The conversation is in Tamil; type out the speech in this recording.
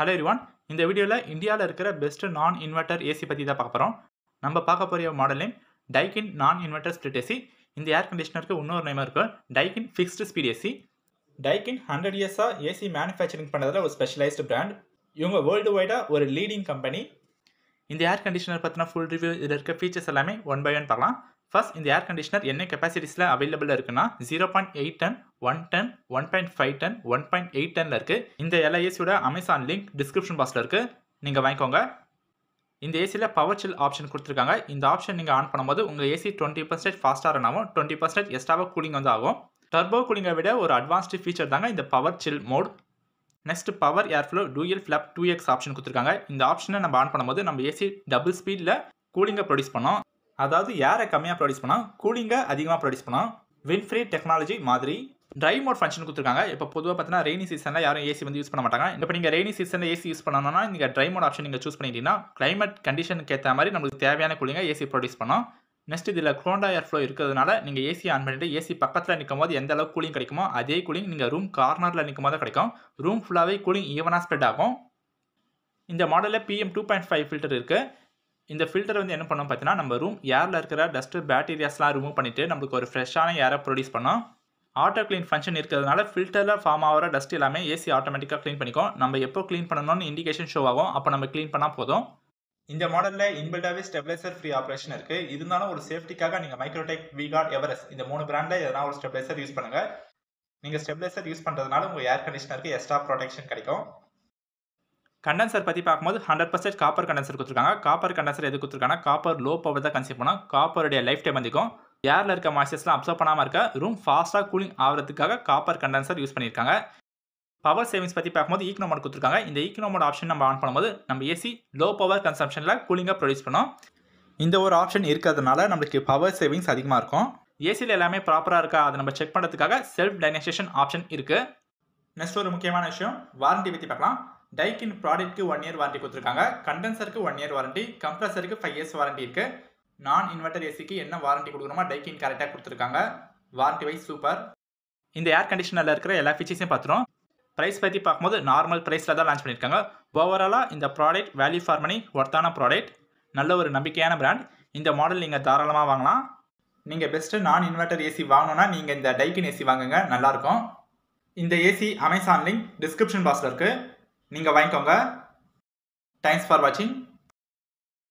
ஹலோ எவ்ரிவான் இந்த வீடியோவில் இந்தியாவில் இருக்கிற பெஸ்ட் நான் இன்வெர்ட்டர் ஏசி பற்றி தான் பார்க்க போகிறோம் நம்ம பார்க்க போகிற மாடல் நேம் டைக்கின் நான் இன்வெர்டர் ஸ்ப்ரிட் ஏசி இந்த ஏர் கண்டிஷனருக்கு இன்னொரு நேம் இருக்கும் Daikin fixed speed AC Daikin hundred இயர்ஸாக ஏசி மேனுஃபேக்சரிங் பண்ணுறதுல ஒரு ஸ்பெஷலைஸ்டு பிராண்ட் இவங்க வேர்ல்டு வைடாக ஒரு லீடிங் கம்பெனி இந்த ஏர் கண்டிஷனர் பற்றின ஃபுல் ரிவ்யூ இதில் இருக்க ஃபீச்சர்ஸ் எல்லாமே ஒன் பை ஒன் பார்க்கலாம் ஃபர்ஸ்ட் இந்த ஏர் கண்டிஷனர் என்ன கெப்பாசிட்டிஸில் அவைலபிள் இருக்குன்னா zero point eight ton one ton one point five ton one point eight டனில் இருக்குது இந்த எல்ஐஎஸியோட அமேசான் லிங்க் டிஸ்கிரிப்ஷன் பாக்ஸில் இருக்குது நீங்கள் வாங்கிக்கோங்க இந்த ஏசியில் பவர் சில் ஆப்ஷன் கொடுத்துருக்காங்க இந்த ஆப்ஷன் நீங்கள் ஆன் பண்ணும்போது உங்கள் ஏசி டுவெண்ட்டி பர்சன்டேஜ் ஃபாஸ்ட்டாக ரன் ஆகும் டுவெண்ட்டி பர்சன்டேஜ் எக்ஸ்ட்ராவாக கூலிங் வந்து ஆகும் டர்போ கூலிங்கை விட ஒரு அட்வான்ஸ்டு ஃபீச்சர் தாங்க இந்த power chill mode next power airflow dual flap two X option கொடுத்துருக்காங்க இந்த ஆப்ஷனை நம்ம ஆன் பண்ணும்போது நம்ம ஏசி டபுள் ஸ்பீடில் கூலிங்கை ப்ரொடியூஸ் பண்ணோம் அதாவது யாரை கம்மியாக ப்ரொடியூஸ் பண்ணால் கூலிங்கை அதிகமாக ப்ரொடியூஸ் பண்ணால் வின்ஃப்ரீ டெக்னாலஜி மாதிரி ட்ரை மோட் ஃபங்க்ஷன் கொடுத்துருக்காங்க இப்போ பொதுவாக பார்த்தீங்கன்னா ரெய்னி சீசனில் யாரும் ஏசி வந்து யூஸ் பண்ண மாட்டாங்க இப்போ நீங்கள் ரெய்னி சீசனில் ஏசி யூஸ் பண்ணணும்னா நீங்கள் ட்ரை மோட் ஆப்ஷன் நீங்கள் சூஸ் பண்ணிட்டீங்கன்னா கிளைமேட் கண்டிஷனுக்கு ஏற்ற மாதிரி நம்மளுக்கு தேவையான கூலிங்க ஏசி ப்ரொடியூஸ் பண்ணோம் நெக்ஸ்ட் இதில் குரோண்டா ஏர் ஃப்ளோ இருக்கிறதுனால நீங்கள் ஏசி ஆன் பண்ணிட்டு ஏசி பக்கத்தில் நிற்கும் போது எந்த அளவுக்கு கூலிங் கிடைக்குமோ அதே கூலிங் நீங்கள் ரூம் கார்னரில் நிற்கும் போது கிடைக்கும் ரூம் ஃபுல்லாகவே கூலிங் ஈவனாக ஸ்ப்ரெட் ஆகும் இந்த மாடலில் PM two point five filter இருக்குது இந்த ஃபில்டர் வந்து என்ன பண்ணோம் பார்த்தீங்கன்னா நம்ம ரூம் ஏரில் இருக்கிற டஸ்ட்டு பேக்டீரியாஸ்லாம் ரிமூவ் பண்ணிவிட்டு நம்மளுக்கு ஒரு ஃப்ரெஷ்ஷான ஏரை ப்ரொடியூஸ் பண்ணோம் ஆட்டோ க்ளீன் ஃபங்க்ஷன் இருக்கிறதுனால ஃபில்டரில் ஃபார்ம் ஆகிற டஸ்ட் எல்லாமே ஏசி ஆட்டோமேட்டிக்காக க்ளீன் பண்ணிக்கும் நம்ம எப்போ க்ளீன் பண்ணணும்னு இண்டிகேஷன் ஷோ ஆகும் அப்போ நம்ம க்ளீன் பண்ணால் போதும் இந்த மாடலில் இன்பில்டாவே ஸ்டெப்லைசர் ஃப்ரீ ஆப்ரேஷன் இருக்குது இருந்தாலும் ஒரு சேஃப்டிக்காக நீங்கள் மைக்ரோடெக் விகார்ட் எவரஸ் இந்த மூணு பிராண்டில் எதனா ஒரு ஸ்டெப்லைசர் யூஸ் பண்ணுங்கள் நீங்கள் ஸ்டெப்லைசர் யூஸ் பண்ணுறதுனால உங்கள் ஏர் கண்டிஷனருக்கு எக்ஸ்ட்ரா ப்ரொடெக்ஷன் கிடைக்கும் கண்டென்சர் பற்றி பார்க்கும்போது ஹண்ட்ரட் பர்சன்ட் காப்பர் கண்டென்சர் கொடுத்துருக்காங்க காப்பர் கண்டென்சர் எது கொடுத்துருக்காங்க காப்பர் லோ பவர் தான் கன்சியூம் பண்ணால் காப்பருடைய லைஃப் டைம் அதிகம் ஏரில் இருக்க மாய்ச்சர்ஸ்லாம் அப்சர்வ் பண்ணாமல் இருக்க ரூம் ஃபாஸ்ட்டாக கூலிங் ஆகிறதுக்காக காப்பர் கண்டென்சர் யூஸ் பண்ணியிருக்காங்க பவர் சேவிங்ஸ் பற்றி பார்க்கும்போது மோட் கொடுத்துருக்காங்க இந்த மோட் ஆப்ஷன் நம்ம ஆன் பண்ணும்போது நம்ம ஏசி லோ பவர் கன்சம்ஷனில் கூலிங்காக ப்ரொடியூஸ் பண்ணோம் இந்த ஒரு ஆப்ஷன் இருக்கிறதுனால நம்மளுக்கு பவர் சேவிங்ஸ் அதிகமாக இருக்கும் ஏசியில் எல்லாமே ப்ராப்பராக இருக்கா அதை நம்ம செக் பண்ணுறதுக்காக செல்ஃப் டைனேஷேஷன் ஆப்ஷன் இருக்குது நெக்ஸ்ட் ஒரு முக்கியமான விஷயம் வாரண்ட்டி பற்றி பார்க்கலாம் டைக்கின் ப்ராடக்ட்க்கு ஒன் இயர் வாரண்டி கொடுத்துருக்காங்க கண்டென்சருக்கு ஒன் இயர் வாரண்டி கம்ப்ரஸருக்கு ஃபைவ் இயர்ஸ் வாரண்டி இருக்குது நான் இன்வெர்டர் ஏசிக்கு என்ன வாரண்டி கொடுக்குறோமோ டைக்கின் கரெக்டாக கொடுத்துருக்காங்க வாரண்டி வைஸ் சூப்பர் இந்த ஏர் கண்டிஷனரில் இருக்கிற எல்லா ஃபீச்சர்ஸையும் பார்த்துரும் ப்ரைஸ் பற்றி பார்க்கும்போது நார்மல் ப்ரைஸில் தான் லான்ச் பண்ணியிருக்காங்க ஓவராலாக இந்த ப்ராடக்ட் வேல்யூ ஃபார் மணி ஒர்த்தான ப்ராடக்ட் நல்ல ஒரு நம்பிக்கையான பிராண்ட் இந்த மாடல் நீங்கள் தாராளமாக வாங்கலாம் நீங்கள் பெஸ்ட்டு நான் இன்வெர்டர் ஏசி வாங்கணுன்னா நீங்கள் இந்த டைக்கின் ஏசி வாங்குங்க நல்லாயிருக்கும் இந்த ஏசி அமேசான் லிங்க் டிஸ்கிரிப்ஷன் பாக்ஸில் இருக்குது நீங்கள் வாங்கிக்கோங்க தேங்க்ஸ் ஃபார் வாட்சிங்